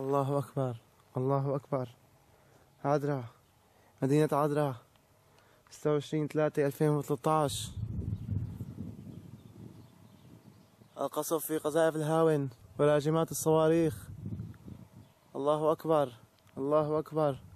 الله أكبر الله أكبر عدرا مدينة عدرا 26 3 2013 القصف في قذائف الهاون ولاجمات الصواريخ الله أكبر الله أكبر